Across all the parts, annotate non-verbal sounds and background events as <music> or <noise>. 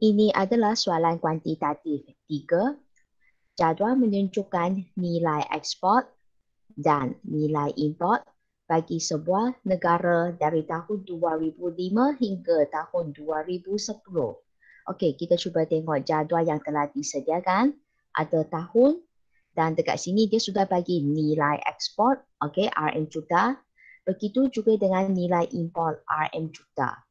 Ini adalah soalan kuantitatif tiga. Jadual menunjukkan nilai ekspor dan nilai import bagi sebuah negara dari tahun 2005 hingga tahun 2010. Okey, kita cuba tengok jadual yang telah disediakan. Ada tahun dan dekat sini dia sudah bagi nilai ekspor, okey, RM juta. Begitu juga dengan nilai import RM juta.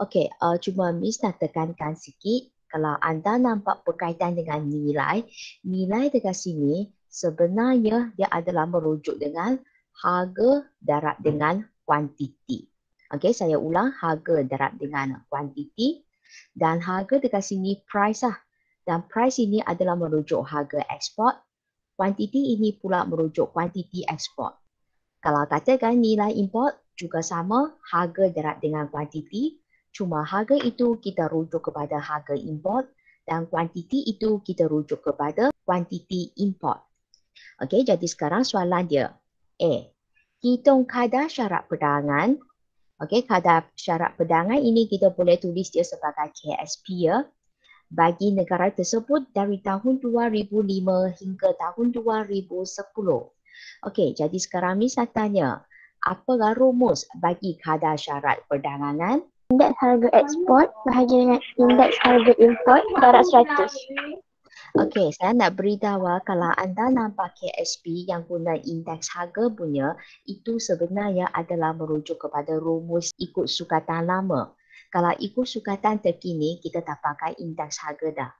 Okey, uh, cuma Miss nak tekankan sikit kalau anda nampak berkaitan dengan nilai, nilai dekat sini sebenarnya dia adalah merujuk dengan harga darab dengan kuantiti. Okey, saya ulang harga darab dengan kuantiti dan harga dekat sini price lah. Dan price ini adalah merujuk harga ekspor. Kuantiti ini pula merujuk kuantiti ekspor. Kalau katakan nilai import juga sama harga darab dengan kuantiti Cuma harga itu kita rujuk kepada harga import dan kuantiti itu kita rujuk kepada kuantiti import. Okey, jadi sekarang soalan dia. A. Hitung kadar syarat perdagangan. Okey, kadar syarat perdagangan ini kita boleh tulis dia sebagai KSP ya. Bagi negara tersebut dari tahun 2005 hingga tahun 2010. Okey, jadi sekarang Miss nak tanya. Apakah rumus bagi kadar syarat perdagangan? indeks harga ekspor bahagi dengan indeks harga import darab 100. Okey, saya nak beritahu ah, kalau anda nampak KSP yang guna indeks harga punya itu sebenarnya adalah merujuk kepada rumus ikut sukatan lama. Kalau ikut sukatan terkini, kita tak pakai indeks harga dah.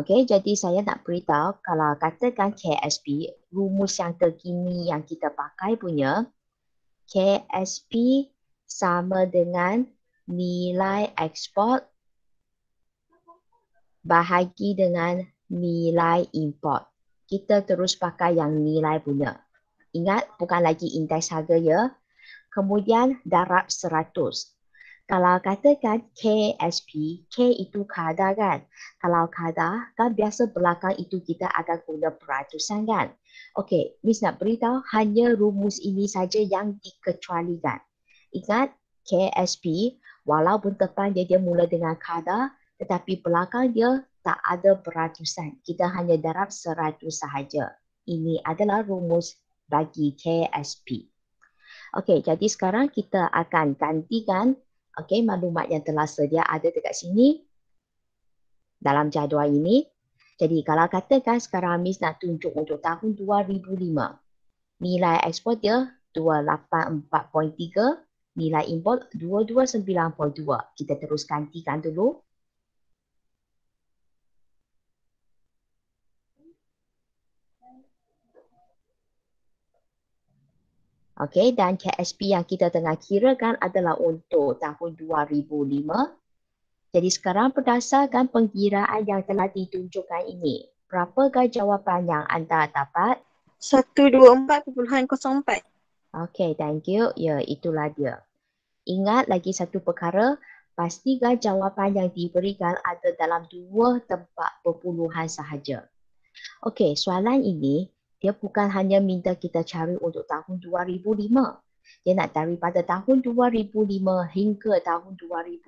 Okey, jadi saya nak beritahu kalau katakan KSP, rumus yang terkini yang kita pakai punya KSP sama dengan nilai ekspor bahagi dengan nilai import. Kita terus pakai yang nilai punya. Ingat bukan lagi indeks harga ya. Kemudian darab 100. Kalau katakan KSP, K itu kadar kan? Kalau kadar, kan biasa belakang itu kita akan guna peratusan kan? Okey, Miss nak beritahu hanya rumus ini saja yang dikecualikan. Ingat, KSP, Walaupun depan dia, dia mula dengan kadar tetapi belakang dia tak ada beratusan. Kita hanya darab seratus sahaja. Ini adalah rumus bagi KSP. Okey, jadi sekarang kita akan gantikan okay, maklumat yang telah sedia ada dekat sini dalam jadual ini. Jadi kalau katakan sekarang Miss nak tunjuk untuk tahun 2005, nilai ekspor dia nilai import 229.2. Kita teruskan tikan dulu. Okey dan KSP yang kita tengah kirakan adalah untuk tahun 2005. Jadi sekarang berdasarkan pengkiraan yang telah ditunjukkan ini, berapakah jawapan yang anda dapat? 124.04. Okay, thank you. Ya, yeah, itulah dia. Ingat lagi satu perkara, pastikan jawapan yang diberikan ada dalam dua tempat perpuluhan sahaja. Okay, soalan ini, dia bukan hanya minta kita cari untuk tahun 2005. Dia nak cari pada tahun 2005 hingga tahun 2010.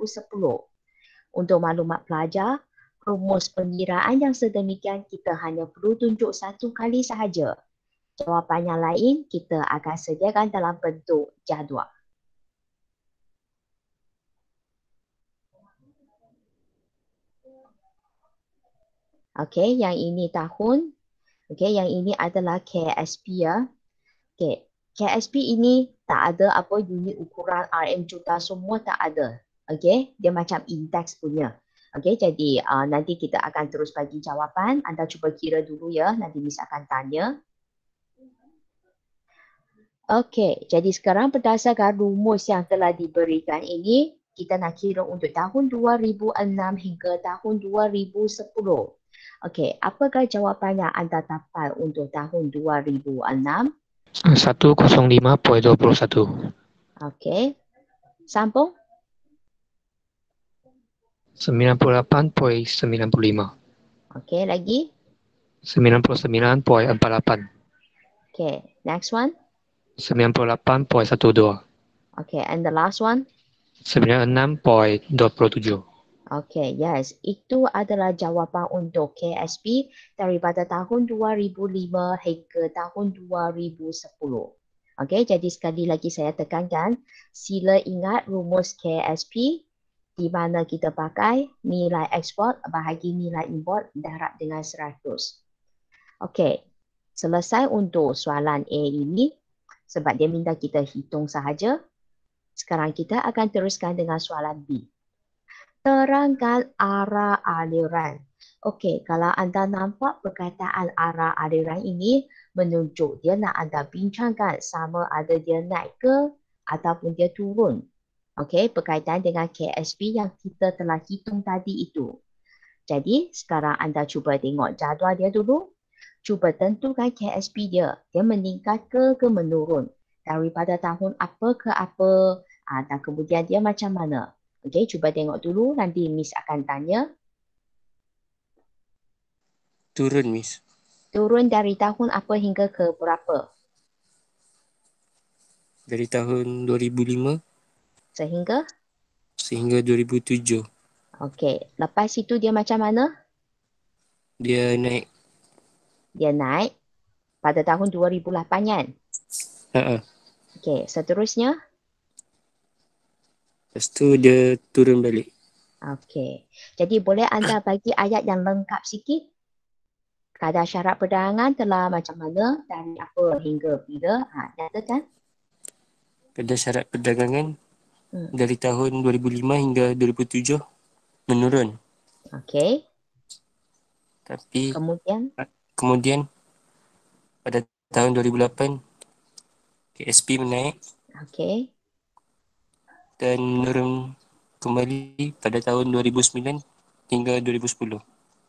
Untuk maklumat pelajar, rumus pengiraan yang sedemikian kita hanya perlu tunjuk satu kali sahaja jawapan yang lain kita akan sediakan dalam bentuk jadual. Okey, yang ini tahun. Okey, yang ini adalah KSP ya. Okey, KSP ini tak ada apa unit ukuran RM juta semua tak ada. Okey, dia macam indeks punya. Okey, jadi uh, nanti kita akan terus bagi jawapan. Anda cuba kira dulu ya, nanti Miss akan tanya. Okey, jadi sekarang berdasarkan rumus yang telah diberikan ini, kita nak kira untuk tahun 2006 hingga tahun 2010. Okey, apakah jawapan yang anda dapat untuk tahun 2006? 105.21. Okey. Sambung. 98.95. Okey, lagi? 99.48. Okey, next one. 98.12. Okay, and the last one? 96.27. Okay, yes. Itu adalah jawapan untuk KSP daripada tahun 2005 hingga tahun 2010. Okay, jadi sekali lagi saya tekankan, sila ingat rumus KSP di mana kita pakai nilai ekspor bahagi nilai import darab dengan 100. Okay, selesai untuk soalan A ini sebab dia minta kita hitung sahaja. Sekarang kita akan teruskan dengan soalan B. Terangkan arah aliran. Okey, kalau anda nampak perkataan arah aliran ini menunjuk dia nak anda bincangkan sama ada dia naik ke ataupun dia turun. Okey, berkaitan dengan KSP yang kita telah hitung tadi itu. Jadi, sekarang anda cuba tengok jadual dia dulu cuba tentukan KSP dia. Dia meningkat ke ke menurun daripada tahun apa ke apa ha, dan kemudian dia macam mana. Okey, cuba tengok dulu nanti Miss akan tanya. Turun Miss. Turun dari tahun apa hingga ke berapa? Dari tahun 2005. Sehingga? Sehingga 2007. Okey. Lepas itu dia macam mana? Dia naik dia naik pada tahun 2008 kan? Ya. Uh-uh. Okay, seterusnya? Lepas tu dia turun balik. Okay. Jadi boleh anda <coughs> bagi ayat yang lengkap sikit? Kadar syarat perdagangan telah macam mana dari apa hingga bila? Ha, ada kan? Kadar syarat perdagangan hmm. dari tahun 2005 hingga 2007 menurun. Okay. Tapi Kemudian? Ha, Kemudian pada tahun 2008 KSP menaik. Okey. Dan turun kembali pada tahun 2009 hingga 2010.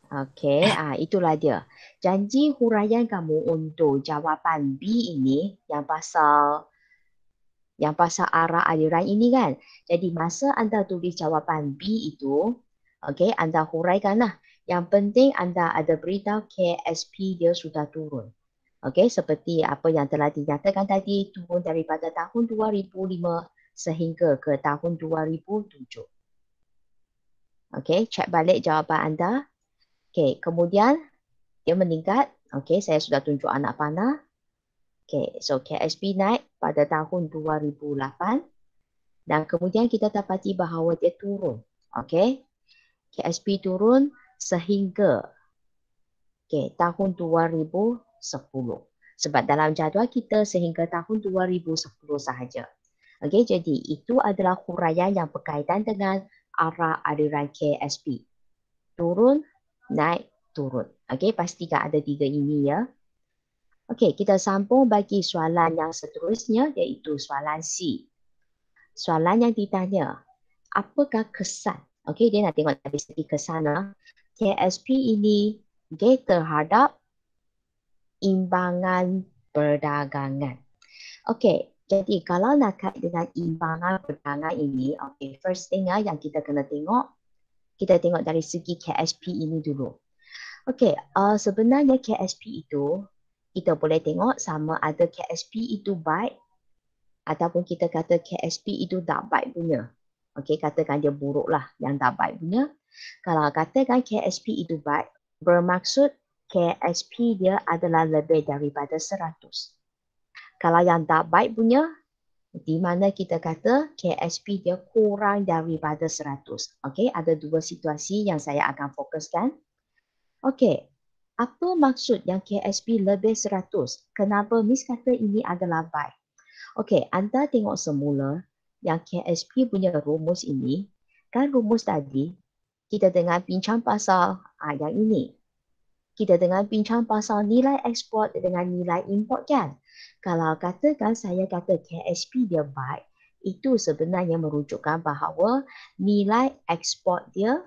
Okey, ah itulah dia. Janji huraian kamu untuk jawapan B ini yang pasal yang pasal arah aliran ini kan. Jadi masa anda tulis jawapan B itu, okey, anda huraikanlah. Yang penting anda ada beritahu KSP dia sudah turun. Okey, seperti apa yang telah dinyatakan tadi turun daripada tahun 2005 sehingga ke tahun 2007. Okey, check balik jawapan anda. Okey, kemudian dia meningkat. Okey, saya sudah tunjuk anak panah. Okey, so KSP naik pada tahun 2008 dan kemudian kita dapati bahawa dia turun. Okey. KSP turun sehingga okay, tahun 2010. Sebab dalam jadual kita sehingga tahun 2010 sahaja. Okay, jadi itu adalah huraian yang berkaitan dengan arah aliran KSP. Turun, naik, turun. Okay, pastikan ada tiga ini ya. Okay, kita sambung bagi soalan yang seterusnya iaitu soalan C. Soalan yang ditanya, apakah kesan? Okay, dia nak tengok habis segi kesan ah. KSP ini gate terhadap imbangan perdagangan. Okey, jadi kalau nak kait dengan imbangan perdagangan ini, okey, first thing ah, yang kita kena tengok, kita tengok dari segi KSP ini dulu. Okey, uh, sebenarnya KSP itu kita boleh tengok sama ada KSP itu baik ataupun kita kata KSP itu tak baik punya. Okey, katakan dia buruklah yang tak baik punya. Kalau katakan KSP itu baik, bermaksud KSP dia adalah lebih daripada 100. Kalau yang tak baik punya, di mana kita kata KSP dia kurang daripada 100. Okey, ada dua situasi yang saya akan fokuskan. Okey, apa maksud yang KSP lebih 100? Kenapa Miss kata ini adalah baik? Okey, anda tengok semula yang KSP punya rumus ini. Kan rumus tadi, kita dengan bincang pasal ayat ah, ini. Kita dengan bincang pasal nilai ekspor dengan nilai import kan. Kalau katakan saya kata KSP dia baik, itu sebenarnya merujukkan bahawa nilai ekspor dia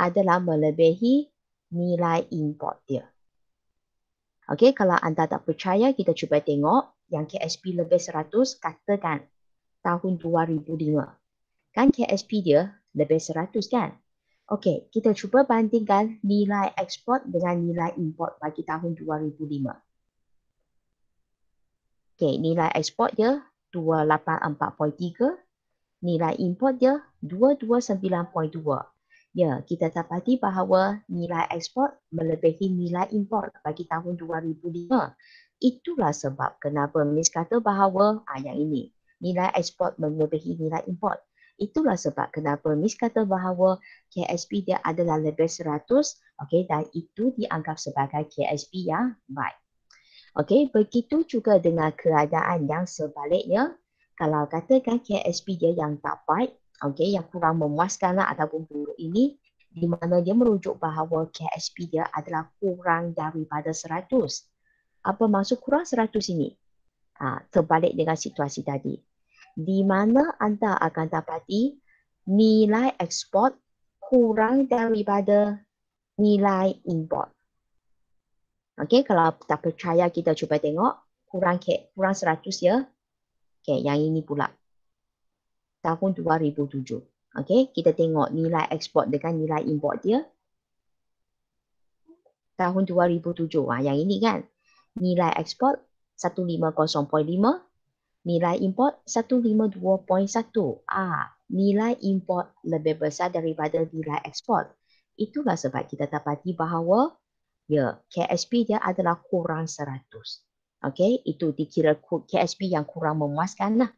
adalah melebihi nilai import dia. Okey, kalau anda tak percaya, kita cuba tengok yang KSP lebih 100 katakan tahun 2005. Kan KSP dia lebih 100 kan? Okey, kita cuba bandingkan nilai ekspor dengan nilai import bagi tahun 2005. Okey, nilai ekspor dia 284.3, nilai import dia 229.2. Ya, kita dapati bahawa nilai ekspor melebihi nilai import bagi tahun 2005. Itulah sebab kenapa Miss kata bahawa ayat ah, ini, nilai ekspor melebihi nilai import. Itulah sebab kenapa Miss kata bahawa KSP dia adalah lebih 100 okay, dan itu dianggap sebagai KSP yang baik. Okay, begitu juga dengan keadaan yang sebaliknya. Kalau katakan KSP dia yang tak baik, okay, yang kurang memuaskan lah ataupun buruk ini, di mana dia merujuk bahawa KSP dia adalah kurang daripada 100. Apa maksud kurang 100 ini? Ha, terbalik dengan situasi tadi di mana anda akan dapati nilai ekspor kurang daripada nilai import. Okey, kalau tak percaya kita cuba tengok kurang ke kurang seratus ya. Okey, yang ini pula. Tahun 2007. Okey, kita tengok nilai ekspor dengan nilai import dia. Tahun 2007. Ah, yang ini kan. Nilai ekspor satu lima kosong point lima Nilai import 152.1. Ah, nilai import lebih besar daripada nilai ekspor. Itulah sebab kita dapati bahawa ya, KSP dia adalah kurang 100. Okey, itu dikira KSP yang kurang memuaskan lah.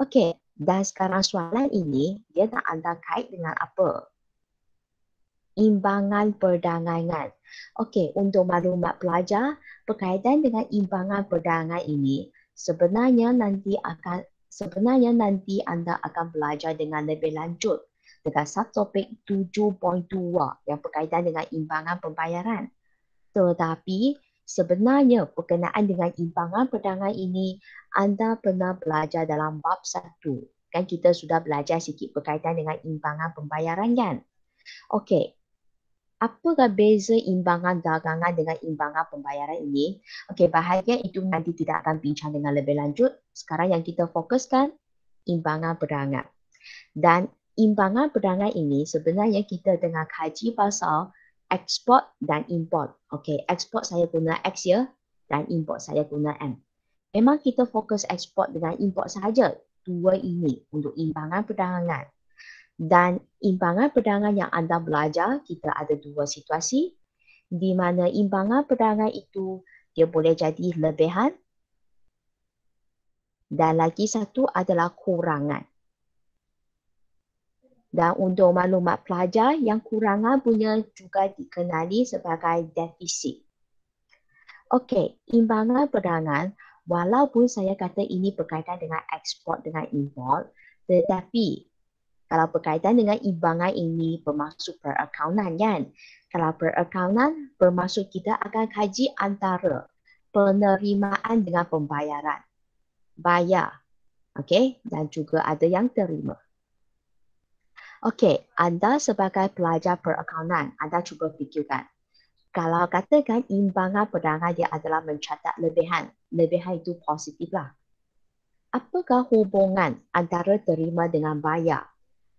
Okey, dan sekarang soalan ini dia nak anda kait dengan apa? Imbangan perdagangan. Okey, untuk maklumat pelajar, berkaitan dengan imbangan perdagangan ini, sebenarnya nanti akan sebenarnya nanti anda akan belajar dengan lebih lanjut dengan subtopik 7.2 yang berkaitan dengan imbangan pembayaran. Tetapi sebenarnya berkenaan dengan imbangan perdagangan ini anda pernah belajar dalam bab 1. Kan kita sudah belajar sikit berkaitan dengan imbangan pembayaran kan? Okey, apakah beza imbangan dagangan dengan imbangan pembayaran ini? Okey, bahagian itu nanti tidak akan bincang dengan lebih lanjut. Sekarang yang kita fokuskan, imbangan perangan. Dan imbangan perangan ini sebenarnya kita tengah kaji pasal export dan import. Okey, export saya guna X ya dan import saya guna M. Memang kita fokus export dengan import saja dua ini untuk imbangan perdagangan dan imbangan perdagangan yang anda belajar kita ada dua situasi di mana imbangan perdagangan itu dia boleh jadi lebihan dan lagi satu adalah kurangan. Dan untuk maklumat pelajar yang kurangan punya juga dikenali sebagai defisit. Okey, imbangan perdagangan walaupun saya kata ini berkaitan dengan ekspor dengan import tetapi kalau berkaitan dengan imbangan ini bermaksud perakaunan kan. Kalau perakaunan bermaksud kita akan kaji antara penerimaan dengan pembayaran. Bayar. Okey, dan juga ada yang terima. Okey, anda sebagai pelajar perakaunan, anda cuba fikirkan. Kalau katakan imbangan perdagangan dia adalah mencatat lebihan. Lebihan itu positiflah. Apakah hubungan antara terima dengan bayar?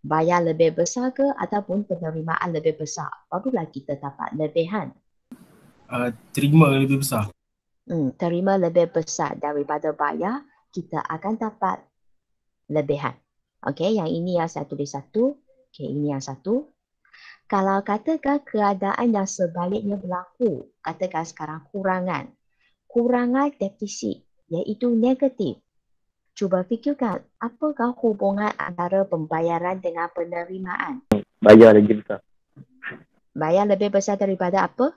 bayar lebih besar ke ataupun penerimaan lebih besar barulah kita dapat lebihan uh, terima lebih besar hmm, terima lebih besar daripada bayar kita akan dapat lebihan okey yang ini yang saya tulis satu okey ini yang satu kalau katakan keadaan yang sebaliknya berlaku katakan sekarang kurangan kurangan defisit iaitu negatif cuba fikirkan apakah hubungan antara pembayaran dengan penerimaan. Bayar lagi besar. Bayar lebih besar daripada apa?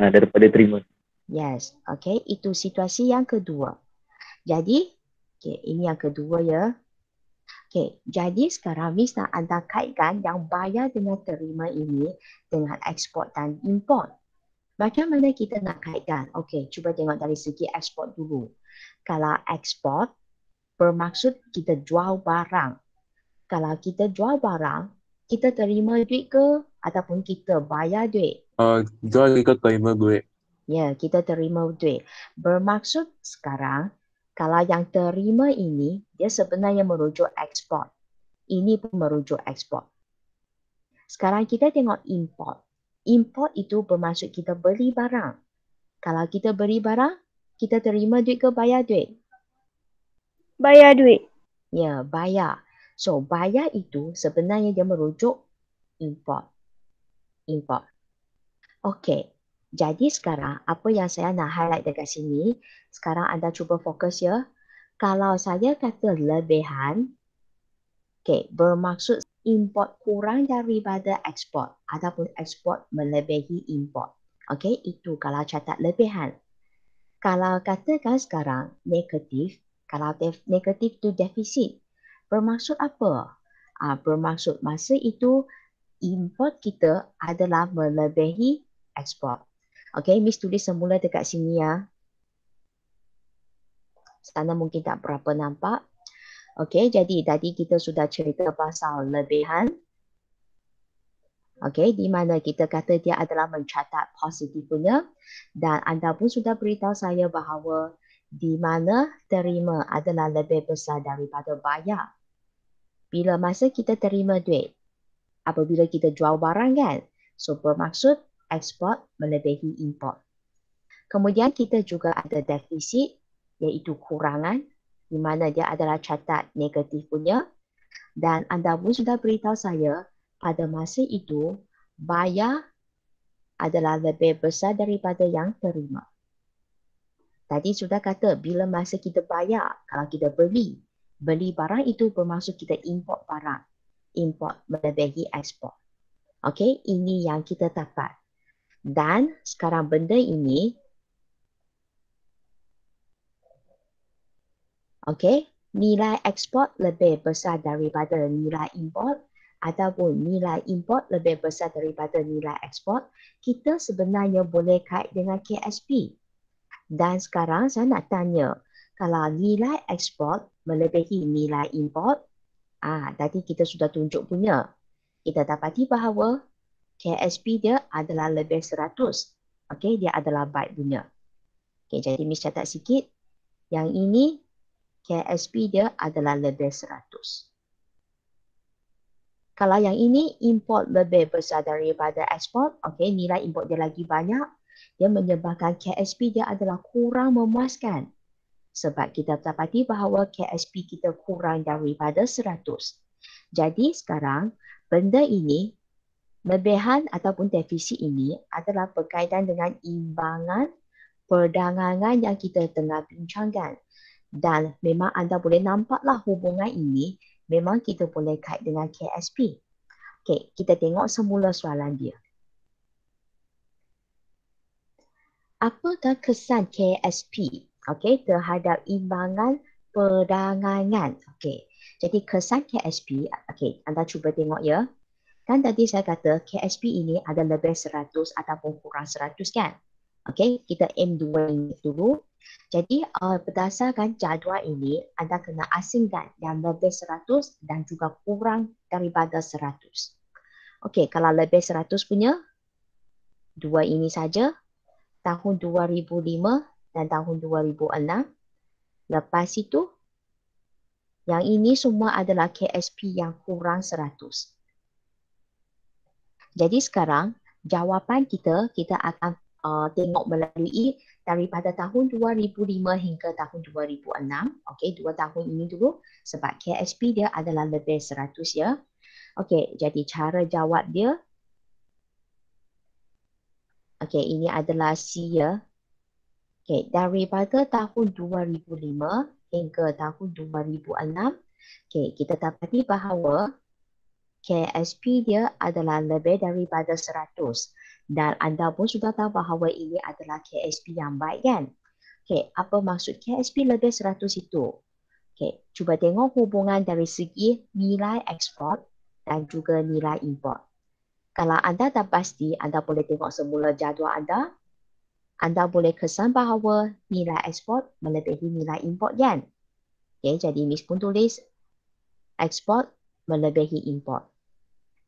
Nah, daripada terima. Yes, okay. Itu situasi yang kedua. Jadi, okay, ini yang kedua ya. Okay, jadi sekarang Miss nak anda kaitkan yang bayar dengan terima ini dengan ekspor dan import. Macam mana kita nak kaitkan? Okay, cuba tengok dari segi ekspor dulu. Kalau ekspor, bermaksud kita jual barang. Kalau kita jual barang, kita terima duit ke ataupun kita bayar duit? Uh, jual kita terima duit. Ya, yeah, kita terima duit. Bermaksud sekarang, kalau yang terima ini, dia sebenarnya merujuk ekspor. Ini pun merujuk ekspor. Sekarang kita tengok import. Import itu bermaksud kita beli barang. Kalau kita beli barang, kita terima duit ke bayar duit? Bayar duit. Ya, yeah, bayar. So, bayar itu sebenarnya dia merujuk import. Import. Okay. Jadi sekarang, apa yang saya nak highlight dekat sini, sekarang anda cuba fokus ya. Kalau saya kata lebihan, okay, bermaksud import kurang daripada ekspor ataupun ekspor melebihi import. Okay, itu kalau catat lebihan. Kalau katakan sekarang negatif, kalau def, negatif tu defisit. Bermaksud apa? Uh, bermaksud masa itu import kita adalah melebihi ekspor. Okay, Miss tulis semula dekat sini ya. Sana mungkin tak berapa nampak. Okay, jadi tadi kita sudah cerita pasal lebihan. Okay, di mana kita kata dia adalah mencatat positifnya. Dan anda pun sudah beritahu saya bahawa di mana terima adalah lebih besar daripada bayar. Bila masa kita terima duit, apabila kita jual barang kan, so bermaksud ekspor melebihi import. Kemudian kita juga ada defisit iaitu kurangan di mana dia adalah catat negatif punya dan anda pun sudah beritahu saya pada masa itu bayar adalah lebih besar daripada yang terima. Tadi sudah kata bila masa kita bayar, kalau kita beli, beli barang itu bermaksud kita import barang. Import melebihi ekspor. Okay, ini yang kita dapat. Dan sekarang benda ini, okay, nilai ekspor lebih besar daripada nilai import ataupun nilai import lebih besar daripada nilai ekspor, kita sebenarnya boleh kait dengan KSP. Dan sekarang saya nak tanya, kalau nilai ekspor melebihi nilai import, ah tadi kita sudah tunjuk punya. Kita dapati bahawa KSP dia adalah lebih 100. Okey, dia adalah baik punya. Okey, jadi Miss catat sikit. Yang ini KSP dia adalah lebih 100. Kalau yang ini import lebih besar daripada ekspor, okey, nilai import dia lagi banyak, yang menyebabkan KSP dia adalah kurang memuaskan. Sebab kita dapati bahawa KSP kita kurang daripada 100. Jadi sekarang benda ini, lebihan ataupun defisit ini adalah berkaitan dengan imbangan perdagangan yang kita tengah bincangkan. Dan memang anda boleh nampaklah hubungan ini memang kita boleh kait dengan KSP. Okey, kita tengok semula soalan dia. apakah kesan KSP okay, terhadap imbangan perdagangan? Okay. Jadi kesan KSP, okay, anda cuba tengok ya. Kan tadi saya kata KSP ini ada lebih 100 ataupun kurang 100 kan? Okay, kita aim dua ini dulu. Jadi uh, berdasarkan jadual ini, anda kena asingkan yang lebih 100 dan juga kurang daripada 100. Okay, kalau lebih 100 punya, dua ini saja, tahun 2005 dan tahun 2006. Lepas itu, yang ini semua adalah KSP yang kurang 100. Jadi sekarang, jawapan kita, kita akan uh, tengok melalui daripada tahun 2005 hingga tahun 2006. Okey, dua tahun ini dulu sebab KSP dia adalah lebih 100 ya. Okey, jadi cara jawab dia Okey, ini adalah sia. Ya. Okey, daripada tahun 2005 hingga tahun 2006, okey, kita dapati bahawa KSP dia adalah lebih daripada 100. Dan anda pun sudah tahu bahawa ini adalah KSP yang baik kan? Okey, apa maksud KSP lebih 100 itu? Okey, cuba tengok hubungan dari segi nilai ekspor dan juga nilai import. Kalau anda dah pasti, anda boleh tengok semula jadual anda. Anda boleh kesan bahawa nilai ekspor melebihi nilai import yen. Okay, jadi Miss pun tulis ekspor melebihi import.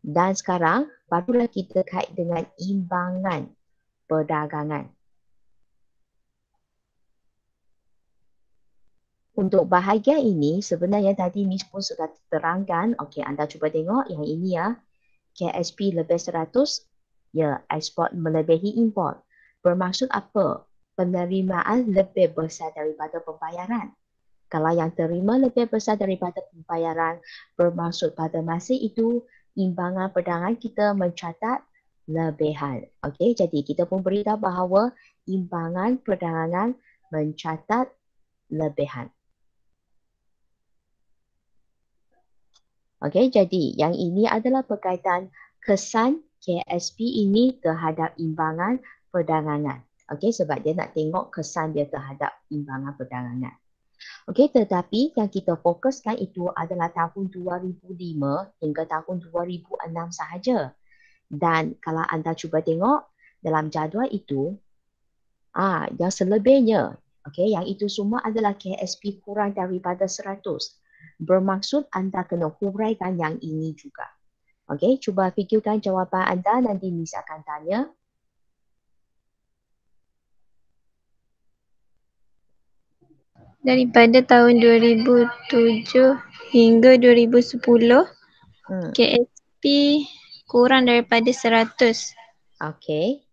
Dan sekarang, barulah kita kait dengan imbangan perdagangan. Untuk bahagian ini, sebenarnya tadi Miss pun sudah terangkan. Okay, anda cuba tengok yang ini ya. KSP lebih 100, ya ekspor melebihi import. Bermaksud apa? Penerimaan lebih besar daripada pembayaran. Kalau yang terima lebih besar daripada pembayaran, bermaksud pada masa itu imbangan perdagangan kita mencatat lebihan. Okay, jadi kita pun beritahu bahawa imbangan perdagangan mencatat lebihan. Okey, jadi yang ini adalah berkaitan kesan KSP ini terhadap imbangan perdagangan. Okey, sebab dia nak tengok kesan dia terhadap imbangan perdagangan. Okey, tetapi yang kita fokuskan itu adalah tahun 2005 hingga tahun 2006 sahaja. Dan kalau anda cuba tengok dalam jadual itu, ah yang selebihnya, okey, yang itu semua adalah KSP kurang daripada bermaksud anda kena huraikan yang ini juga. Okey, cuba fikirkan jawapan anda nanti Miss akan tanya. Daripada tahun 2007 hingga 2010, hmm. KSP kurang daripada 100. Okey.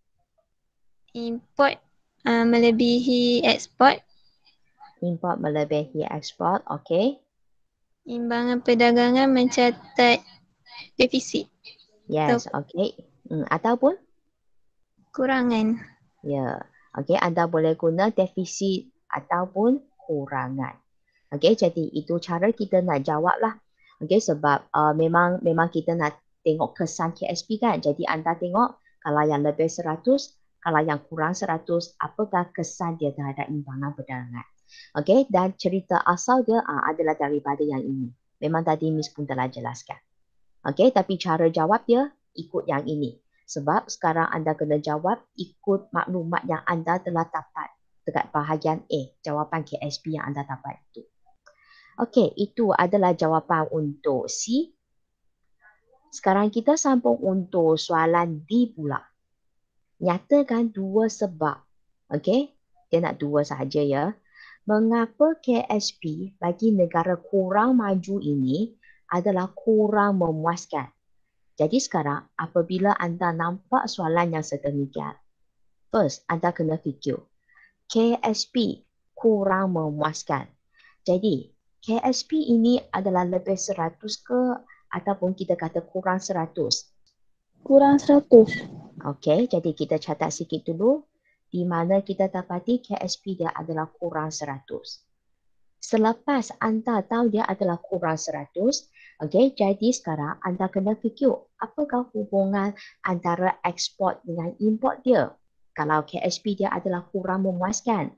Import uh, melebihi ekspor. Import melebihi ekspor, okey. Imbangan perdagangan mencatat defisit. Yes, okay. Hmm, ataupun? Kurangan. Ya, yeah. okay. Anda boleh guna defisit ataupun kurangan. Okay, jadi itu cara kita nak jawab lah. Okay, sebab uh, memang memang kita nak tengok kesan KSP kan. Jadi anda tengok kalau yang lebih 100, kalau yang kurang 100, apakah kesan dia terhadap imbangan perdagangan. Okay, dan cerita asal dia uh, adalah daripada yang ini. Memang tadi Miss pun telah jelaskan. okay. tapi cara jawab dia ikut yang ini. Sebab sekarang anda kena jawab ikut maklumat yang anda telah dapat dekat bahagian A, jawapan KSP yang anda dapat itu. Okay, itu adalah jawapan untuk C. Sekarang kita sambung untuk soalan D pula. Nyatakan dua sebab. okay? dia nak dua saja ya mengapa KSP bagi negara kurang maju ini adalah kurang memuaskan. Jadi sekarang, apabila anda nampak soalan yang sedemikian, first, anda kena fikir, KSP kurang memuaskan. Jadi, KSP ini adalah lebih 100 ke ataupun kita kata kurang 100? Kurang 100. Okey, jadi kita catat sikit dulu di mana kita dapati KSP dia adalah kurang 100. Selepas anda tahu dia adalah kurang 100, okay, jadi sekarang anda kena fikir apakah hubungan antara ekspor dengan import dia. Kalau KSP dia adalah kurang memuaskan.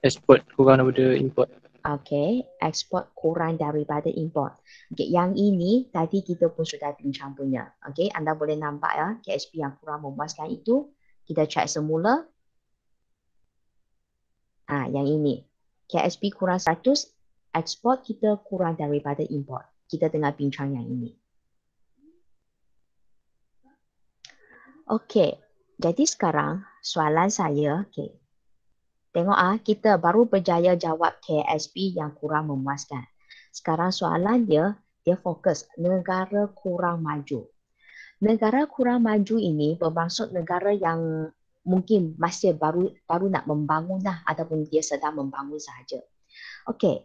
Export kurang daripada import. Okay, export kurang daripada import. Okay, yang ini tadi kita pun sudah bincang punya. Okay, anda boleh nampak ya KSP yang kurang memuaskan itu. Kita cek semula Ah, ha, yang ini. KSP kurang 100, ekspor kita kurang daripada import. Kita tengah bincang yang ini. Okey, jadi sekarang soalan saya, okey. Tengok ah, kita baru berjaya jawab KSP yang kurang memuaskan. Sekarang soalan dia, dia fokus negara kurang maju. Negara kurang maju ini bermaksud negara yang mungkin masih baru baru nak membangun lah ataupun dia sedang membangun sahaja. Okey.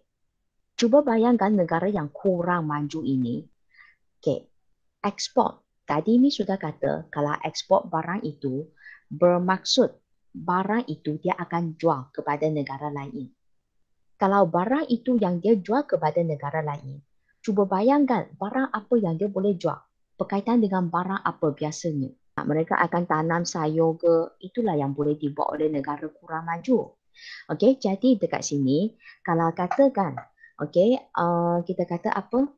Cuba bayangkan negara yang kurang maju ini. Okey. Ekspor. Tadi ni sudah kata kalau ekspor barang itu bermaksud barang itu dia akan jual kepada negara lain. Kalau barang itu yang dia jual kepada negara lain, cuba bayangkan barang apa yang dia boleh jual berkaitan dengan barang apa biasanya mereka akan tanam sayur ke itulah yang boleh dibuat oleh negara kurang maju okey jadi dekat sini kalau katakan okey uh, kita kata apa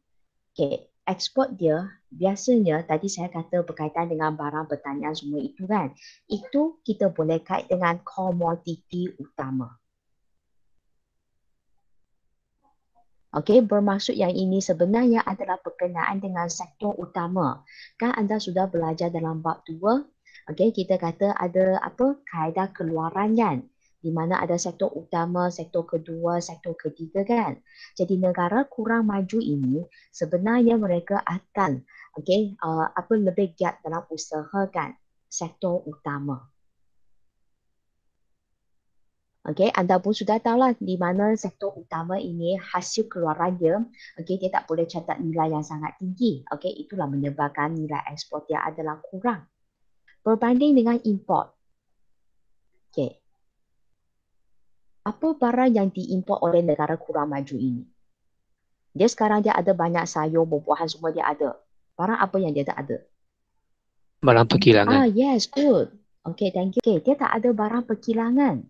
okey ekspor dia biasanya tadi saya kata berkaitan dengan barang pertanian semua itu kan itu kita boleh kait dengan komoditi utama Okey, bermaksud yang ini sebenarnya adalah berkenaan dengan sektor utama. Kan anda sudah belajar dalam bab dua, Okey, kita kata ada apa? Kaedah keluaran kan? Di mana ada sektor utama, sektor kedua, sektor ketiga kan? Jadi negara kurang maju ini sebenarnya mereka akan okey, uh, apa lebih giat dalam usaha kan? Sektor utama. Okay, anda pun sudah tahu lah di mana sektor utama ini hasil keluaran dia, okay, dia tak boleh catat nilai yang sangat tinggi. Okay, itulah menyebabkan nilai ekspor dia adalah kurang. Berbanding dengan import. Okay. Apa barang yang diimport oleh negara kurang maju ini? Dia sekarang dia ada banyak sayur, buah-buahan semua dia ada. Barang apa yang dia tak ada? Barang perkilangan. Ah, yes, good. Okay, thank you. Okay, dia tak ada barang perkilangan.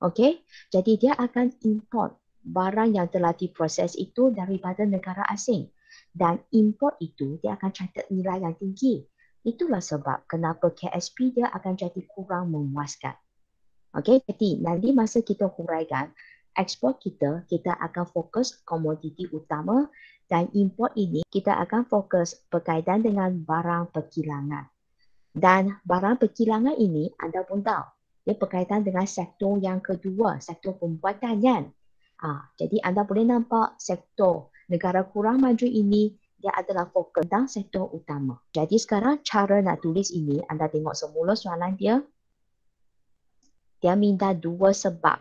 Okay, jadi dia akan import barang yang telah diproses itu daripada negara asing. Dan import itu dia akan catat nilai yang tinggi. Itulah sebab kenapa KSP dia akan jadi kurang memuaskan. Okay, jadi nanti masa kita huraikan ekspor kita, kita akan fokus komoditi utama dan import ini kita akan fokus berkaitan dengan barang perkilangan. Dan barang perkilangan ini anda pun tahu ia berkaitan dengan sektor yang kedua, sektor pembuatanian. Ah, ha, jadi anda boleh nampak sektor negara kurang maju ini dia adalah fokus tentang sektor utama. Jadi sekarang cara nak tulis ini, anda tengok semula soalan dia. Dia minta dua sebab.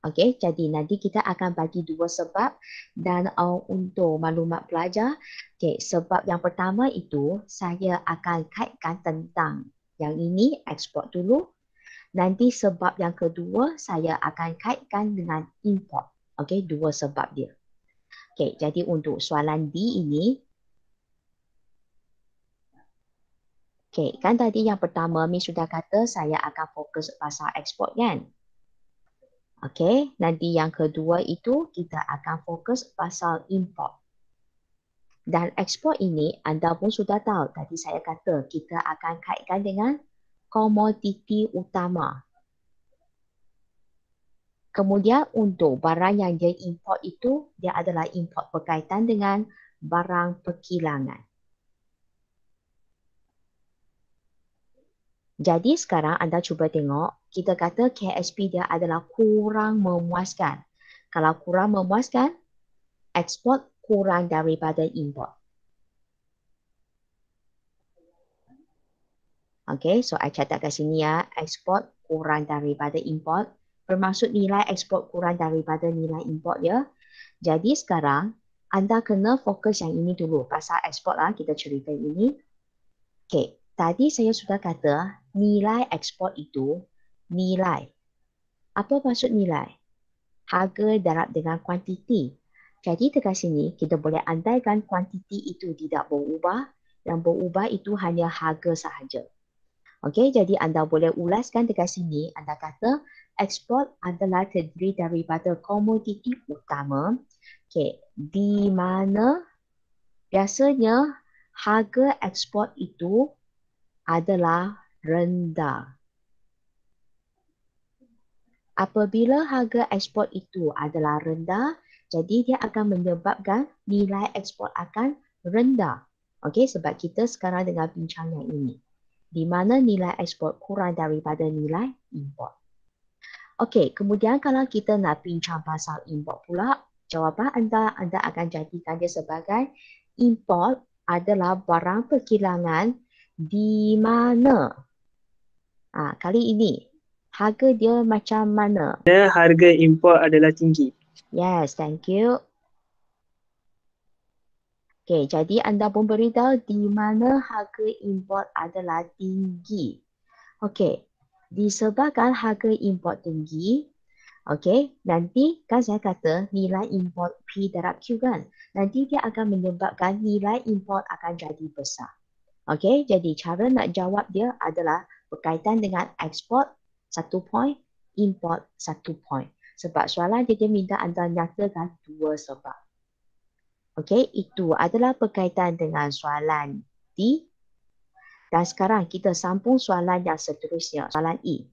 Okay, jadi nanti kita akan bagi dua sebab dan uh, untuk maklumat pelajar, okay, sebab yang pertama itu saya akan kaitkan tentang yang ini, export dulu. Nanti sebab yang kedua saya akan kaitkan dengan import. Okey, dua sebab dia. Okey, jadi untuk soalan D ini. Okey, kan tadi yang pertama Miss sudah kata saya akan fokus pasal ekspor kan? Okey, nanti yang kedua itu kita akan fokus pasal import. Dan ekspor ini anda pun sudah tahu tadi saya kata kita akan kaitkan dengan komoditi utama. Kemudian untuk barang yang dia import itu, dia adalah import berkaitan dengan barang perkilangan. Jadi sekarang anda cuba tengok, kita kata KSP dia adalah kurang memuaskan. Kalau kurang memuaskan, ekspor kurang daripada import. Okay, so I catat kat sini ya. Export kurang daripada import. Bermaksud nilai export kurang daripada nilai import ya. Jadi sekarang, anda kena fokus yang ini dulu. Pasal export lah kita cerita ini. Okay, tadi saya sudah kata nilai export itu nilai. Apa maksud nilai? Harga darab dengan kuantiti. Jadi dekat sini, kita boleh andaikan kuantiti itu tidak berubah. Yang berubah itu hanya harga sahaja. Okey, jadi anda boleh ulaskan dekat sini. Anda kata ekspor adalah terdiri daripada komoditi utama. Okey, di mana biasanya harga ekspor itu adalah rendah. Apabila harga ekspor itu adalah rendah, jadi dia akan menyebabkan nilai ekspor akan rendah. Okey, sebab kita sekarang dengan bincang yang ini di mana nilai ekspor kurang daripada nilai import. Okey, kemudian kalau kita nak bincang pasal import pula, jawapan anda, anda akan jadikan dia sebagai import adalah barang perkilangan di mana? Ha, kali ini, harga dia macam mana? Dia harga import adalah tinggi. Yes, thank you. Okay, jadi anda pun beritahu di mana harga import adalah tinggi. Okay, disebabkan harga import tinggi, okay, nanti kan saya kata nilai import P darab Q kan? Nanti dia akan menyebabkan nilai import akan jadi besar. Okay, jadi cara nak jawab dia adalah berkaitan dengan export satu point, import satu point. Sebab soalan dia, dia minta anda nyatakan dua sebab. Okey, itu adalah berkaitan dengan soalan D. Dan sekarang kita sambung soalan yang seterusnya, soalan E.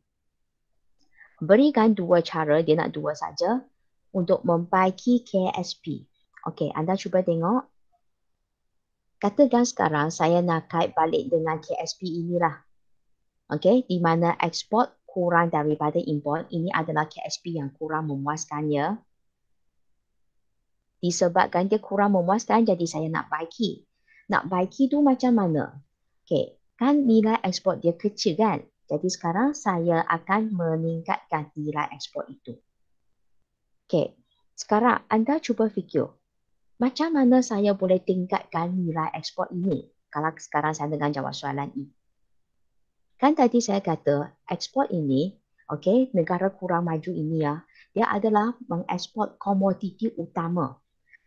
Berikan dua cara, dia nak dua saja untuk membaiki KSP. Okey, anda cuba tengok. Katakan sekarang saya nak kait balik dengan KSP inilah. Okey, di mana export kurang daripada import. Ini adalah KSP yang kurang memuaskannya. ya disebabkan dia kurang memuaskan jadi saya nak baiki. Nak baiki tu macam mana? Okay, kan nilai ekspor dia kecil kan? Jadi sekarang saya akan meningkatkan nilai ekspor itu. Okay, sekarang anda cuba fikir. Macam mana saya boleh tingkatkan nilai ekspor ini? Kalau sekarang saya dengan jawab soalan ini. Kan tadi saya kata ekspor ini, okay, negara kurang maju ini ya, dia adalah mengekspor komoditi utama.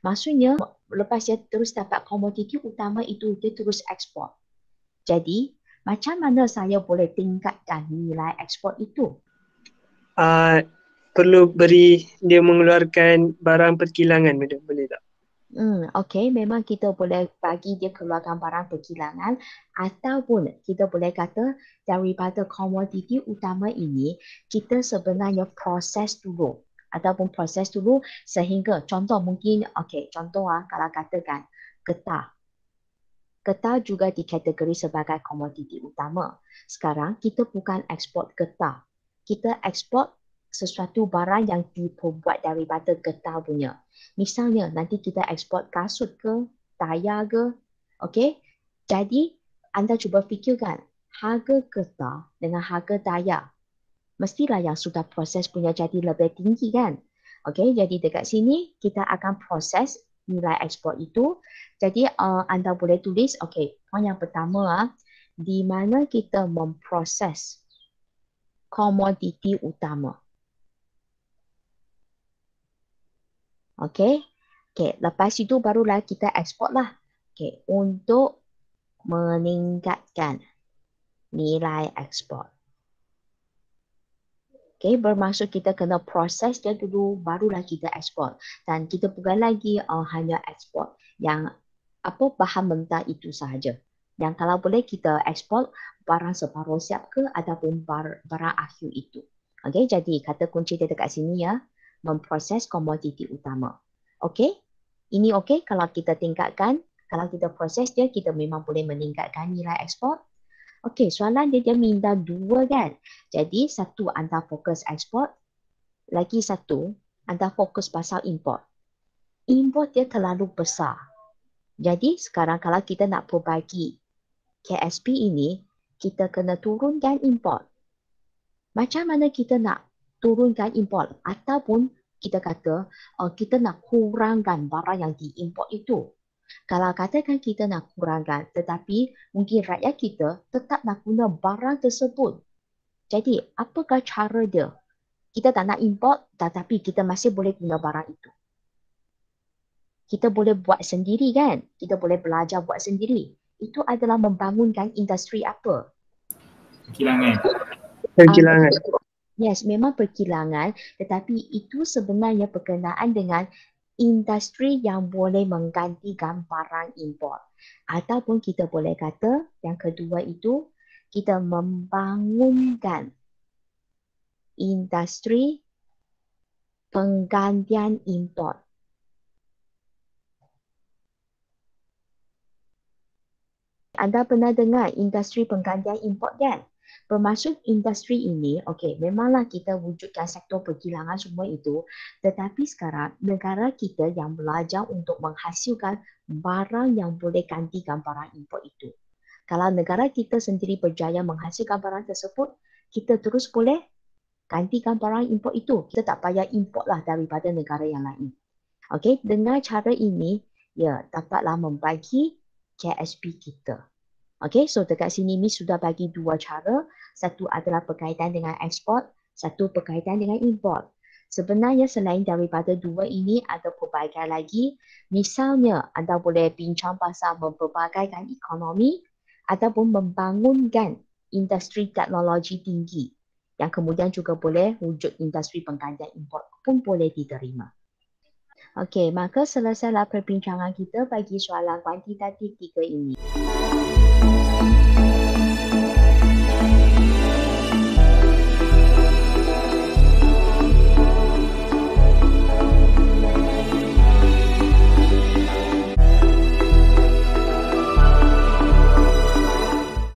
Maksudnya lepas dia terus dapat komoditi utama itu dia terus ekspor. Jadi macam mana saya boleh tingkatkan nilai ekspor itu? Uh, perlu beri dia mengeluarkan barang perkilangan, madam. boleh tak? Hmm, okay, memang kita boleh bagi dia keluarkan barang perkilangan ataupun kita boleh kata daripada komoditi utama ini, kita sebenarnya proses dulu ataupun proses dulu sehingga contoh mungkin okey contoh ah kalau katakan getah getah juga dikategori sebagai komoditi utama sekarang kita bukan ekspor getah kita ekspor sesuatu barang yang diperbuat daripada getah punya misalnya nanti kita ekspor kasut ke tayar ke okey jadi anda cuba fikirkan harga getah dengan harga tayar mestilah yang sudah proses punya jadi lebih tinggi kan. Okey, jadi dekat sini kita akan proses nilai ekspor itu. Jadi uh, anda boleh tulis, okey, poin yang pertama, lah, di mana kita memproses komoditi utama. Okey, okay, lepas itu barulah kita ekspor lah. okay? untuk meningkatkan nilai ekspor. Okay, bermaksud kita kena proses dia dulu, barulah kita ekspor. Dan kita bukan lagi uh, hanya ekspor yang apa bahan mentah itu sahaja. Yang kalau boleh kita ekspor barang separuh siap ke ataupun barang akhir itu. Okay, jadi kata kunci dia dekat sini ya, memproses komoditi utama. Okay, ini okay kalau kita tingkatkan, kalau kita proses dia, kita memang boleh meningkatkan nilai ekspor Okey, soalan dia dia minda dua kan. Jadi satu antara fokus export, lagi satu antara fokus pasal import. Import dia terlalu besar. Jadi sekarang kalau kita nak perbaiki KSP ini, kita kena turunkan import. Macam mana kita nak turunkan import ataupun kita kata uh, kita nak kurangkan barang yang diimport itu. Kalau katakan kita nak kurangkan tetapi mungkin rakyat kita tetap nak guna barang tersebut. Jadi apakah cara dia? Kita tak nak import tetapi kita masih boleh guna barang itu. Kita boleh buat sendiri kan? Kita boleh belajar buat sendiri. Itu adalah membangunkan industri apa? Perkilangan. Perkilangan. yes, memang perkilangan tetapi itu sebenarnya berkenaan dengan industri yang boleh menggantikan barang import. Ataupun kita boleh kata yang kedua itu kita membangunkan industri penggantian import. Anda pernah dengar industri penggantian import kan? Bermaksud industri ini, okay, memanglah kita wujudkan sektor perkilangan semua itu, tetapi sekarang negara kita yang belajar untuk menghasilkan barang yang boleh gantikan barang import itu. Kalau negara kita sendiri berjaya menghasilkan barang tersebut, kita terus boleh gantikan barang import itu. Kita tak payah importlah daripada negara yang lain. Okay, dengan cara ini, ya dapatlah membagi KSP kita. Okay, so dekat sini Miss sudah bagi dua cara. Satu adalah berkaitan dengan ekspor, satu berkaitan dengan import. Sebenarnya selain daripada dua ini ada pelbagai lagi. Misalnya anda boleh bincang pasal memperbagaikan ekonomi ataupun membangunkan industri teknologi tinggi yang kemudian juga boleh wujud industri penggantian import pun boleh diterima. Okey, maka selesailah perbincangan kita bagi soalan kuantitatif tiga ini. Thank you.